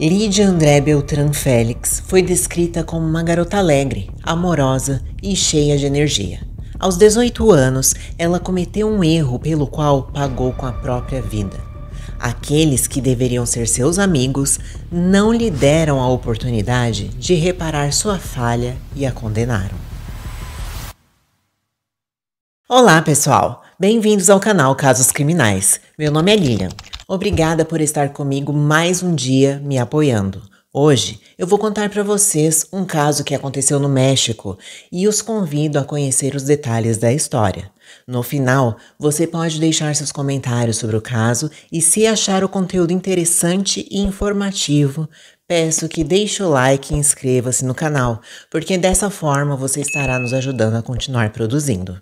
Lídia André Beltrán Félix foi descrita como uma garota alegre, amorosa e cheia de energia. Aos 18 anos, ela cometeu um erro pelo qual pagou com a própria vida. Aqueles que deveriam ser seus amigos não lhe deram a oportunidade de reparar sua falha e a condenaram. Olá, pessoal! Bem-vindos ao canal Casos Criminais. Meu nome é Lilian. Obrigada por estar comigo mais um dia me apoiando. Hoje eu vou contar para vocês um caso que aconteceu no México e os convido a conhecer os detalhes da história. No final, você pode deixar seus comentários sobre o caso e se achar o conteúdo interessante e informativo, peço que deixe o like e inscreva-se no canal, porque dessa forma você estará nos ajudando a continuar produzindo.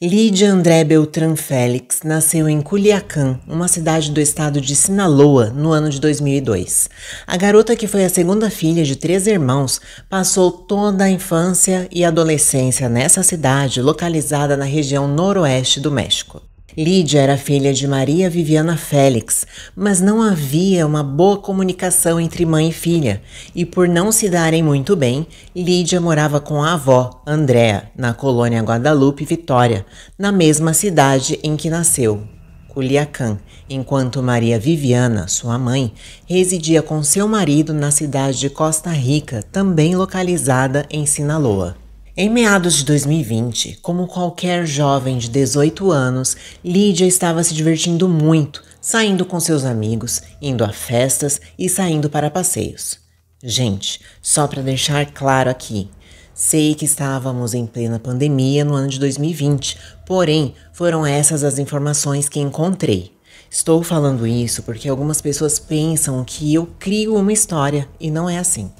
Lídia André Beltrán Félix nasceu em Culiacán, uma cidade do estado de Sinaloa, no ano de 2002. A garota, que foi a segunda filha de três irmãos, passou toda a infância e adolescência nessa cidade, localizada na região noroeste do México. Lídia era filha de Maria Viviana Félix, mas não havia uma boa comunicação entre mãe e filha, e por não se darem muito bem, Lídia morava com a avó, Andréa, na colônia Guadalupe Vitória, na mesma cidade em que nasceu, Culiacán, enquanto Maria Viviana, sua mãe, residia com seu marido na cidade de Costa Rica, também localizada em Sinaloa. Em meados de 2020, como qualquer jovem de 18 anos, Lídia estava se divertindo muito, saindo com seus amigos, indo a festas e saindo para passeios. Gente, só para deixar claro aqui, Sei que estávamos em plena pandemia no ano de 2020, porém foram essas as informações que encontrei. Estou falando isso porque algumas pessoas pensam que eu crio uma história e não é assim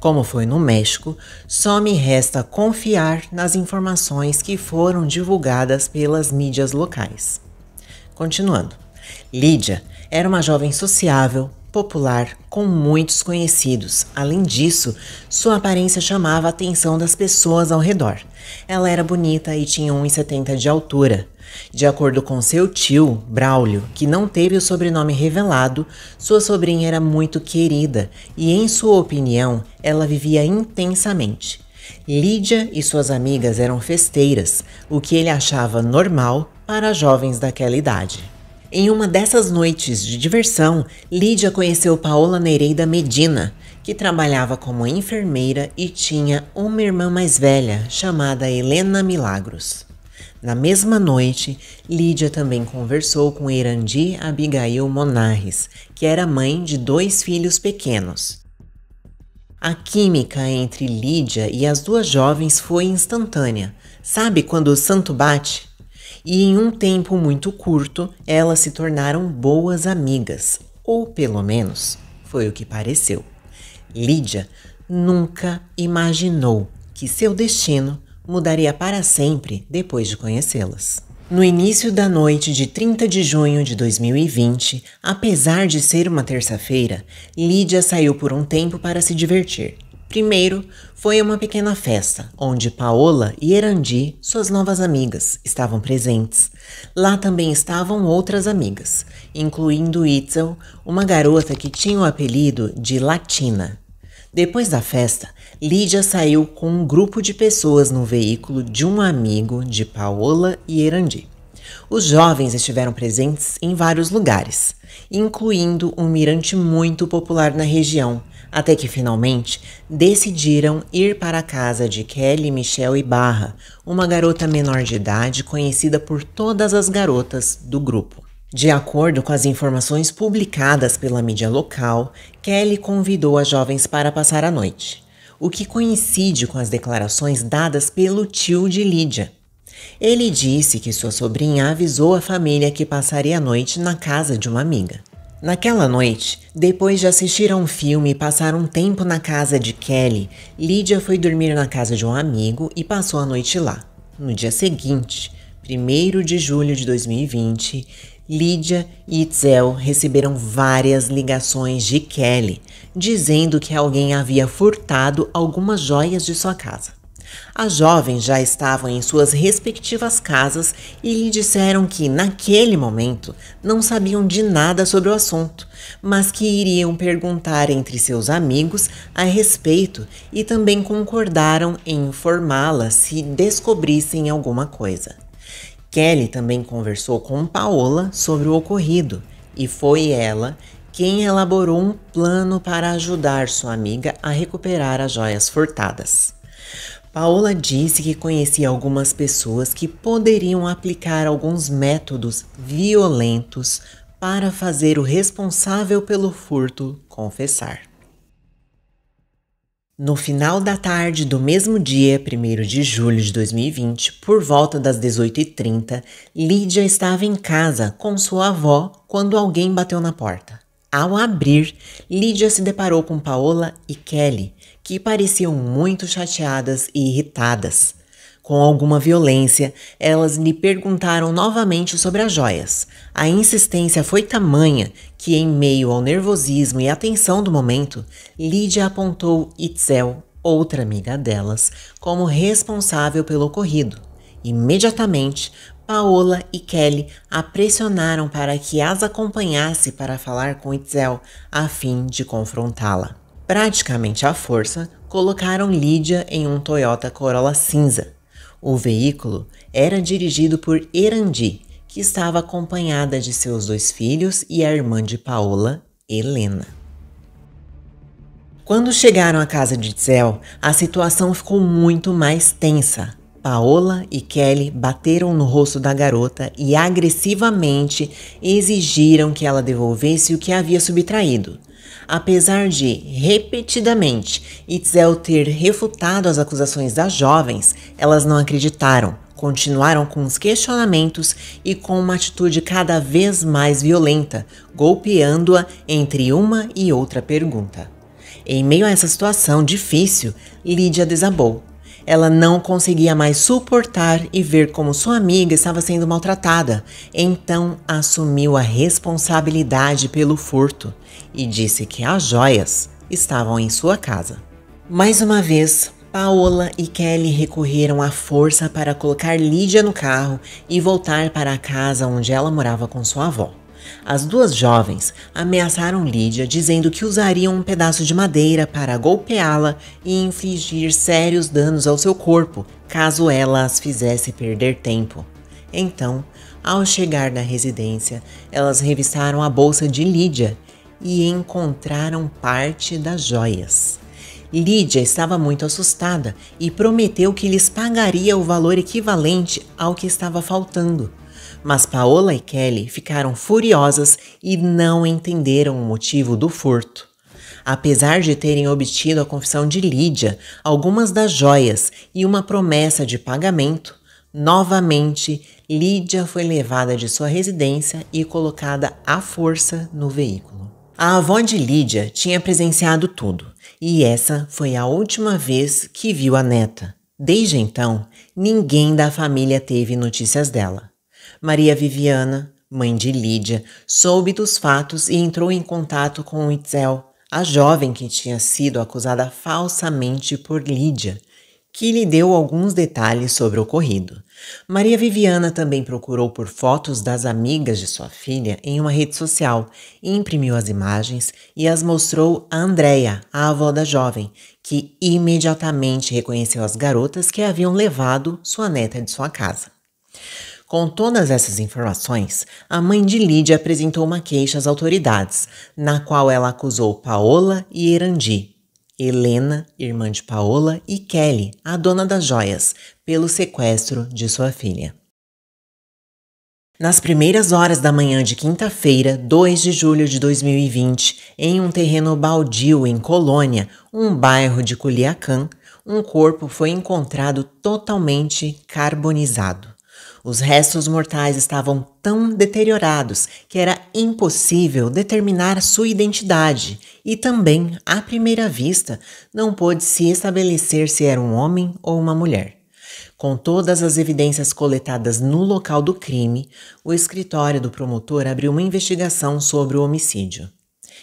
como foi no México, só me resta confiar nas informações que foram divulgadas pelas mídias locais. Continuando, Lídia era uma jovem sociável, popular, com muitos conhecidos. Além disso, sua aparência chamava a atenção das pessoas ao redor. Ela era bonita e tinha 1,70 de altura. De acordo com seu tio, Braulio, que não teve o sobrenome revelado, sua sobrinha era muito querida e, em sua opinião, ela vivia intensamente. Lídia e suas amigas eram festeiras, o que ele achava normal para jovens daquela idade. Em uma dessas noites de diversão, Lídia conheceu Paola Nereida Medina, que trabalhava como enfermeira e tinha uma irmã mais velha chamada Helena Milagros. Na mesma noite, Lídia também conversou com Erandi Abigail Monarres, que era mãe de dois filhos pequenos. A química entre Lídia e as duas jovens foi instantânea. Sabe quando o santo bate? E em um tempo muito curto, elas se tornaram boas amigas, ou pelo menos foi o que pareceu. Lídia nunca imaginou que seu destino mudaria para sempre depois de conhecê-las. No início da noite de 30 de junho de 2020, apesar de ser uma terça-feira, Lídia saiu por um tempo para se divertir. Primeiro, foi uma pequena festa, onde Paola e Erandi, suas novas amigas, estavam presentes. Lá também estavam outras amigas, incluindo Itzel, uma garota que tinha o apelido de Latina. Depois da festa, Lídia saiu com um grupo de pessoas no veículo de um amigo de Paola e Erandi. Os jovens estiveram presentes em vários lugares, incluindo um mirante muito popular na região, até que finalmente decidiram ir para a casa de Kelly Michelle Barra, uma garota menor de idade conhecida por todas as garotas do grupo. De acordo com as informações publicadas pela mídia local, Kelly convidou as jovens para passar a noite o que coincide com as declarações dadas pelo tio de Lídia. Ele disse que sua sobrinha avisou a família que passaria a noite na casa de uma amiga. Naquela noite, depois de assistir a um filme e passar um tempo na casa de Kelly, Lídia foi dormir na casa de um amigo e passou a noite lá. No dia seguinte, 1 de julho de 2020, Lídia e Itzel receberam várias ligações de Kelly, dizendo que alguém havia furtado algumas joias de sua casa. As jovens já estavam em suas respectivas casas e lhe disseram que, naquele momento, não sabiam de nada sobre o assunto, mas que iriam perguntar entre seus amigos a respeito e também concordaram em informá-la se descobrissem alguma coisa. Kelly também conversou com Paola sobre o ocorrido e foi ela quem elaborou um plano para ajudar sua amiga a recuperar as joias furtadas. Paola disse que conhecia algumas pessoas que poderiam aplicar alguns métodos violentos para fazer o responsável pelo furto confessar. No final da tarde do mesmo dia, 1 de julho de 2020, por volta das 18h30, Lídia estava em casa com sua avó quando alguém bateu na porta. Ao abrir, Lídia se deparou com Paola e Kelly, que pareciam muito chateadas e irritadas. Com alguma violência, elas lhe perguntaram novamente sobre as joias. A insistência foi tamanha que, em meio ao nervosismo e à tensão do momento, Lídia apontou Itzel, outra amiga delas, como responsável pelo ocorrido. Imediatamente, Paola e Kelly a pressionaram para que as acompanhasse para falar com Itzel, a fim de confrontá-la. Praticamente à força, colocaram Lídia em um Toyota Corolla cinza, o veículo era dirigido por Erandi, que estava acompanhada de seus dois filhos e a irmã de Paola, Helena. Quando chegaram à casa de Zel, a situação ficou muito mais tensa. Paola e Kelly bateram no rosto da garota e agressivamente exigiram que ela devolvesse o que havia subtraído apesar de, repetidamente, Itzel ter refutado as acusações das jovens, elas não acreditaram, continuaram com os questionamentos e com uma atitude cada vez mais violenta, golpeando-a entre uma e outra pergunta. Em meio a essa situação difícil, Lídia desabou. Ela não conseguia mais suportar e ver como sua amiga estava sendo maltratada, então assumiu a responsabilidade pelo furto e disse que as joias estavam em sua casa. Mais uma vez, Paola e Kelly recorreram à força para colocar Lídia no carro e voltar para a casa onde ela morava com sua avó. As duas jovens ameaçaram Lídia dizendo que usariam um pedaço de madeira para golpeá-la e infligir sérios danos ao seu corpo, caso ela as fizesse perder tempo. Então, ao chegar na residência, elas revistaram a bolsa de Lídia e encontraram parte das joias. Lídia estava muito assustada e prometeu que lhes pagaria o valor equivalente ao que estava faltando. Mas Paola e Kelly ficaram furiosas e não entenderam o motivo do furto. Apesar de terem obtido a confissão de Lídia, algumas das joias e uma promessa de pagamento, novamente Lídia foi levada de sua residência e colocada à força no veículo. A avó de Lídia tinha presenciado tudo, e essa foi a última vez que viu a neta. Desde então, ninguém da família teve notícias dela. Maria Viviana, mãe de Lídia, soube dos fatos e entrou em contato com Itzel, a jovem que tinha sido acusada falsamente por Lídia que lhe deu alguns detalhes sobre o ocorrido. Maria Viviana também procurou por fotos das amigas de sua filha em uma rede social, imprimiu as imagens e as mostrou a Andréia, a avó da jovem, que imediatamente reconheceu as garotas que haviam levado sua neta de sua casa. Com todas essas informações, a mãe de Lídia apresentou uma queixa às autoridades, na qual ela acusou Paola e Erandi Helena, irmã de Paola, e Kelly, a dona das joias, pelo sequestro de sua filha. Nas primeiras horas da manhã de quinta-feira, 2 de julho de 2020, em um terreno baldio em Colônia, um bairro de Culiacán, um corpo foi encontrado totalmente carbonizado. Os restos mortais estavam tão deteriorados que era impossível determinar sua identidade e também, à primeira vista, não pôde se estabelecer se era um homem ou uma mulher. Com todas as evidências coletadas no local do crime, o escritório do promotor abriu uma investigação sobre o homicídio.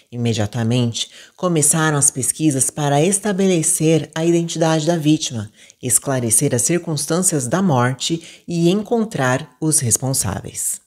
Imediatamente, começaram as pesquisas para estabelecer a identidade da vítima, esclarecer as circunstâncias da morte e encontrar os responsáveis.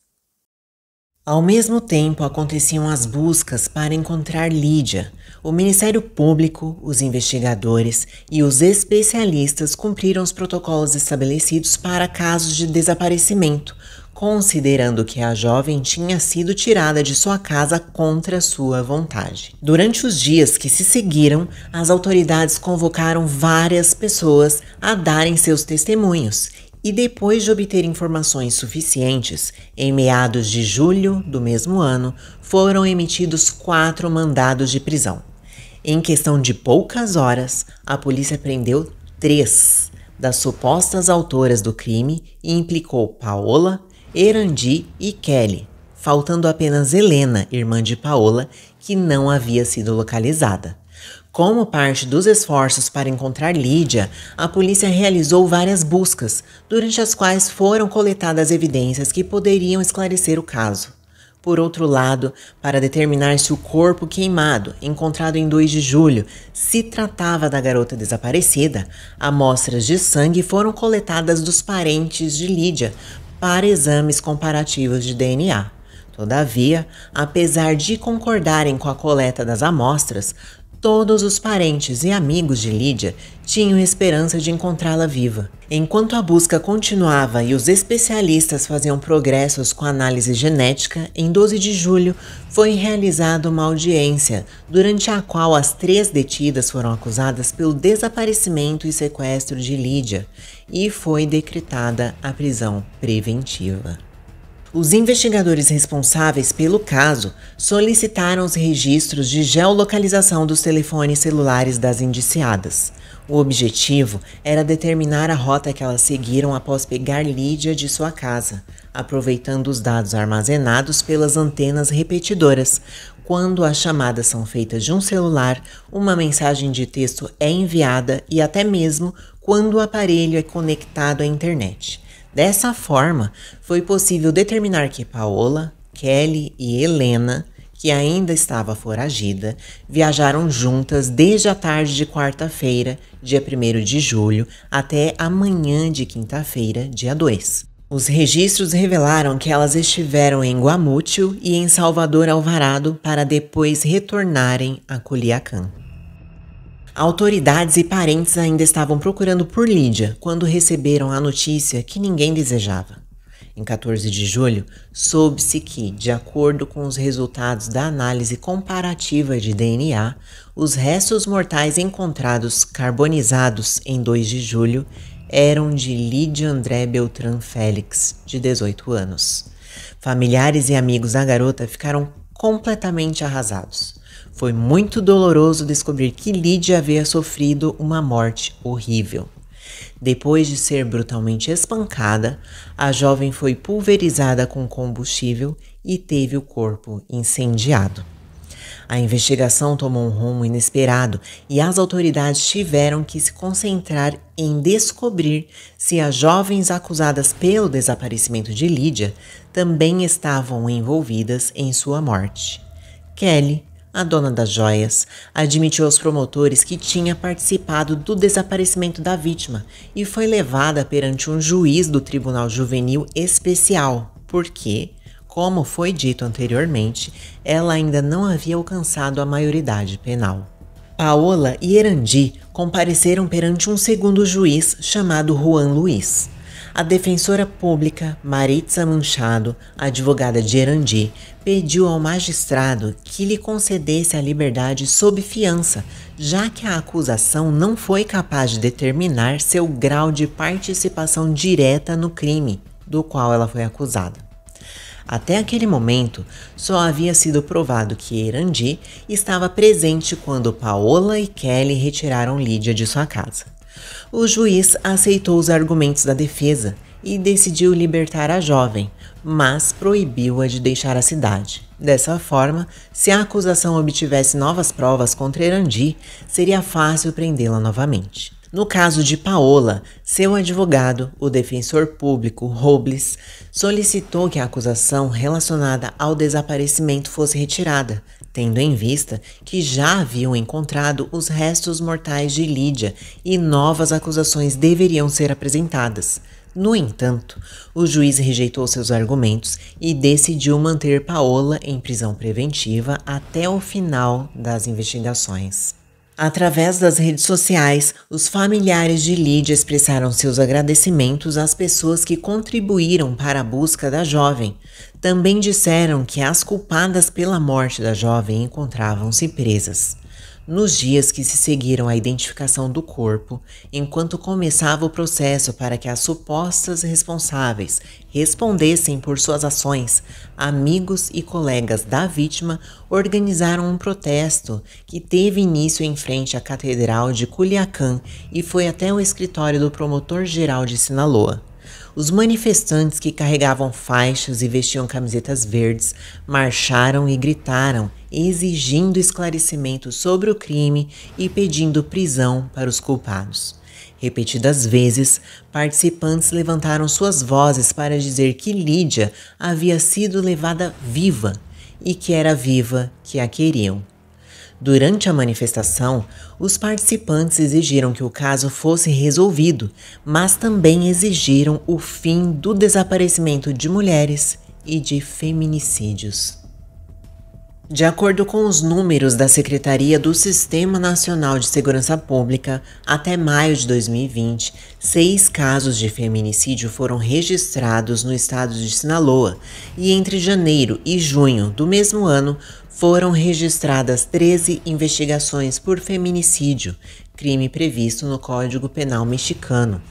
Ao mesmo tempo, aconteciam as buscas para encontrar Lídia. O Ministério Público, os investigadores e os especialistas cumpriram os protocolos estabelecidos para casos de desaparecimento, considerando que a jovem tinha sido tirada de sua casa contra sua vontade. Durante os dias que se seguiram, as autoridades convocaram várias pessoas a darem seus testemunhos e depois de obter informações suficientes, em meados de julho do mesmo ano, foram emitidos quatro mandados de prisão. Em questão de poucas horas, a polícia prendeu três das supostas autoras do crime e implicou Paola, Erandi e Kelly, faltando apenas Helena, irmã de Paola, que não havia sido localizada. Como parte dos esforços para encontrar Lídia, a polícia realizou várias buscas, durante as quais foram coletadas evidências que poderiam esclarecer o caso. Por outro lado, para determinar se o corpo queimado, encontrado em 2 de julho, se tratava da garota desaparecida, amostras de sangue foram coletadas dos parentes de Lídia para exames comparativos de DNA. Todavia, apesar de concordarem com a coleta das amostras, todos os parentes e amigos de Lídia tinham esperança de encontrá-la viva. Enquanto a busca continuava e os especialistas faziam progressos com a análise genética, em 12 de julho foi realizada uma audiência, durante a qual as três detidas foram acusadas pelo desaparecimento e sequestro de Lídia e foi decretada a prisão preventiva. Os investigadores responsáveis pelo caso solicitaram os registros de geolocalização dos telefones celulares das indiciadas. O objetivo era determinar a rota que elas seguiram após pegar Lídia de sua casa, aproveitando os dados armazenados pelas antenas repetidoras, quando as chamadas são feitas de um celular, uma mensagem de texto é enviada e até mesmo quando o aparelho é conectado à internet. Dessa forma, foi possível determinar que Paola, Kelly e Helena, que ainda estava foragida, viajaram juntas desde a tarde de quarta-feira, dia 1 de julho, até a manhã de quinta-feira, dia 2. Os registros revelaram que elas estiveram em Guamútil e em Salvador Alvarado para depois retornarem a Culiacán. Autoridades e parentes ainda estavam procurando por Lídia quando receberam a notícia que ninguém desejava. Em 14 de julho, soube-se que, de acordo com os resultados da análise comparativa de DNA, os restos mortais encontrados carbonizados em 2 de julho eram de Lídia André Beltrán Félix, de 18 anos. Familiares e amigos da garota ficaram completamente arrasados. Foi muito doloroso descobrir que Lídia havia sofrido uma morte horrível. Depois de ser brutalmente espancada, a jovem foi pulverizada com combustível e teve o corpo incendiado. A investigação tomou um rumo inesperado e as autoridades tiveram que se concentrar em descobrir se as jovens acusadas pelo desaparecimento de Lídia também estavam envolvidas em sua morte. Kelly, a dona das joias, admitiu aos promotores que tinha participado do desaparecimento da vítima e foi levada perante um juiz do Tribunal Juvenil Especial, porque como foi dito anteriormente, ela ainda não havia alcançado a maioridade penal. Paola e Erandi compareceram perante um segundo juiz chamado Juan Luiz. A defensora pública Maritza Manchado, advogada de Erandi, pediu ao magistrado que lhe concedesse a liberdade sob fiança, já que a acusação não foi capaz de determinar seu grau de participação direta no crime do qual ela foi acusada. Até aquele momento, só havia sido provado que Erandi estava presente quando Paola e Kelly retiraram Lídia de sua casa. O juiz aceitou os argumentos da defesa e decidiu libertar a jovem, mas proibiu-a de deixar a cidade. Dessa forma, se a acusação obtivesse novas provas contra Erandi, seria fácil prendê-la novamente. No caso de Paola, seu advogado, o defensor público Robles, solicitou que a acusação relacionada ao desaparecimento fosse retirada, tendo em vista que já haviam encontrado os restos mortais de Lídia e novas acusações deveriam ser apresentadas. No entanto, o juiz rejeitou seus argumentos e decidiu manter Paola em prisão preventiva até o final das investigações. Através das redes sociais, os familiares de Lídia expressaram seus agradecimentos às pessoas que contribuíram para a busca da jovem. Também disseram que as culpadas pela morte da jovem encontravam-se presas. Nos dias que se seguiram à identificação do corpo, enquanto começava o processo para que as supostas responsáveis respondessem por suas ações, amigos e colegas da vítima organizaram um protesto que teve início em frente à Catedral de Culiacán e foi até o escritório do promotor-geral de Sinaloa. Os manifestantes que carregavam faixas e vestiam camisetas verdes marcharam e gritaram, exigindo esclarecimento sobre o crime e pedindo prisão para os culpados. Repetidas vezes, participantes levantaram suas vozes para dizer que Lídia havia sido levada viva e que era viva que a queriam. Durante a manifestação, os participantes exigiram que o caso fosse resolvido, mas também exigiram o fim do desaparecimento de mulheres e de feminicídios. De acordo com os números da Secretaria do Sistema Nacional de Segurança Pública, até maio de 2020, seis casos de feminicídio foram registrados no estado de Sinaloa, e entre janeiro e junho do mesmo ano foram registradas 13 investigações por feminicídio, crime previsto no Código Penal Mexicano.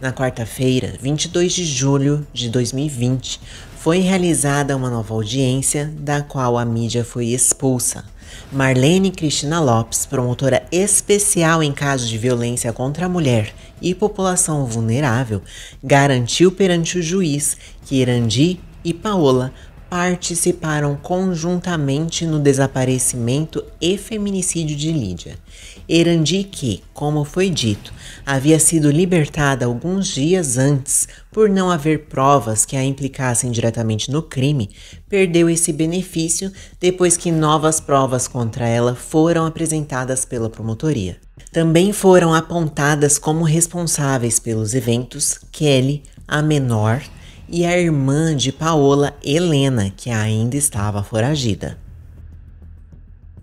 Na quarta-feira, 22 de julho de 2020, foi realizada uma nova audiência, da qual a mídia foi expulsa. Marlene Cristina Lopes, promotora especial em casos de violência contra a mulher e população vulnerável, garantiu perante o juiz que Irandi e Paola participaram conjuntamente no desaparecimento e feminicídio de Lídia. Erandi, que, como foi dito, havia sido libertada alguns dias antes por não haver provas que a implicassem diretamente no crime, perdeu esse benefício depois que novas provas contra ela foram apresentadas pela promotoria. Também foram apontadas como responsáveis pelos eventos Kelly, a menor e a irmã de Paola, Helena, que ainda estava foragida.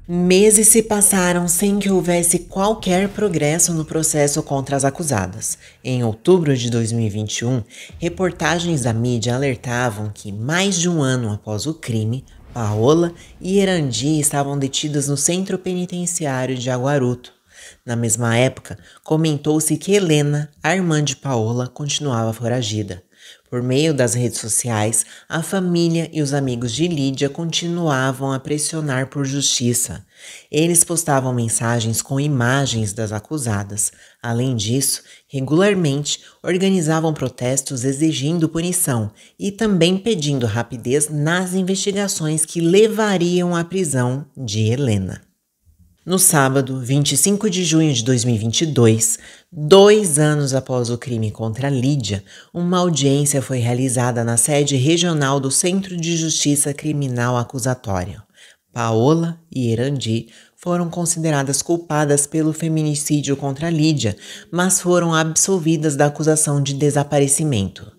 Meses se passaram sem que houvesse qualquer progresso no processo contra as acusadas. Em outubro de 2021, reportagens da mídia alertavam que, mais de um ano após o crime, Paola e Erandi estavam detidas no centro penitenciário de Aguaruto. Na mesma época, comentou-se que Helena, a irmã de Paola, continuava foragida. Por meio das redes sociais, a família e os amigos de Lídia continuavam a pressionar por justiça. Eles postavam mensagens com imagens das acusadas. Além disso, regularmente organizavam protestos exigindo punição e também pedindo rapidez nas investigações que levariam à prisão de Helena. No sábado, 25 de junho de 2022, dois anos após o crime contra Lídia, uma audiência foi realizada na sede regional do Centro de Justiça Criminal Acusatória. Paola e Erandi foram consideradas culpadas pelo feminicídio contra Lídia, mas foram absolvidas da acusação de desaparecimento.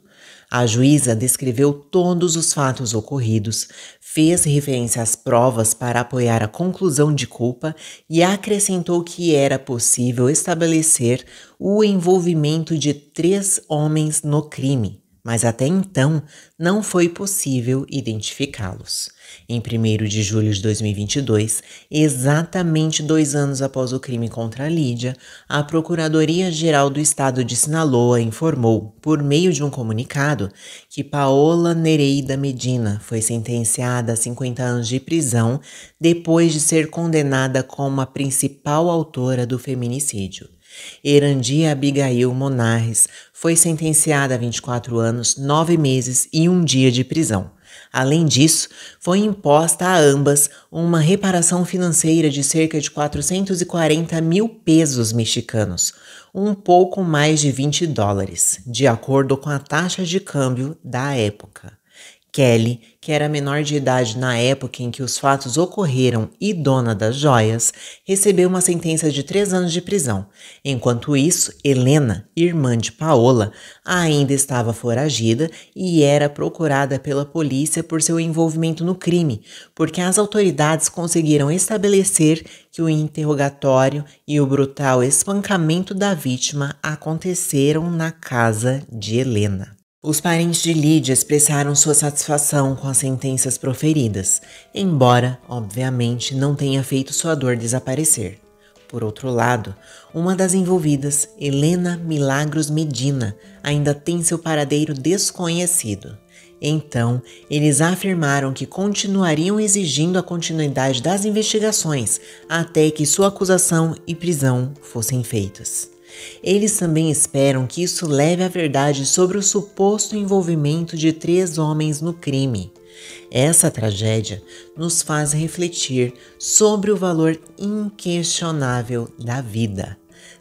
A juíza descreveu todos os fatos ocorridos, fez referência às provas para apoiar a conclusão de culpa e acrescentou que era possível estabelecer o envolvimento de três homens no crime mas até então não foi possível identificá-los. Em 1 de julho de 2022, exatamente dois anos após o crime contra a Lídia, a Procuradoria-Geral do Estado de Sinaloa informou, por meio de um comunicado, que Paola Nereida Medina foi sentenciada a 50 anos de prisão depois de ser condenada como a principal autora do feminicídio. Erandia Abigail Monarres foi sentenciada a 24 anos, 9 meses e um dia de prisão. Além disso, foi imposta a ambas uma reparação financeira de cerca de 440 mil pesos mexicanos, um pouco mais de 20 dólares, de acordo com a taxa de câmbio da época. Kelly, que era menor de idade na época em que os fatos ocorreram e dona das joias, recebeu uma sentença de três anos de prisão. Enquanto isso, Helena, irmã de Paola, ainda estava foragida e era procurada pela polícia por seu envolvimento no crime, porque as autoridades conseguiram estabelecer que o interrogatório e o brutal espancamento da vítima aconteceram na casa de Helena. Os parentes de Lídia expressaram sua satisfação com as sentenças proferidas, embora, obviamente, não tenha feito sua dor desaparecer. Por outro lado, uma das envolvidas, Helena Milagros Medina, ainda tem seu paradeiro desconhecido. Então, eles afirmaram que continuariam exigindo a continuidade das investigações até que sua acusação e prisão fossem feitas. Eles também esperam que isso leve à verdade sobre o suposto envolvimento de três homens no crime. Essa tragédia nos faz refletir sobre o valor inquestionável da vida.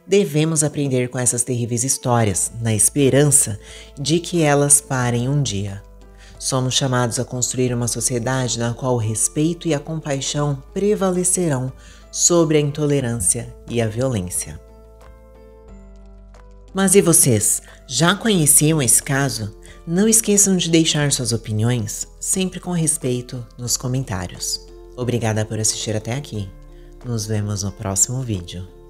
Devemos aprender com essas terríveis histórias, na esperança de que elas parem um dia. Somos chamados a construir uma sociedade na qual o respeito e a compaixão prevalecerão sobre a intolerância e a violência. Mas e vocês? Já conheciam esse caso? Não esqueçam de deixar suas opiniões, sempre com respeito, nos comentários. Obrigada por assistir até aqui. Nos vemos no próximo vídeo.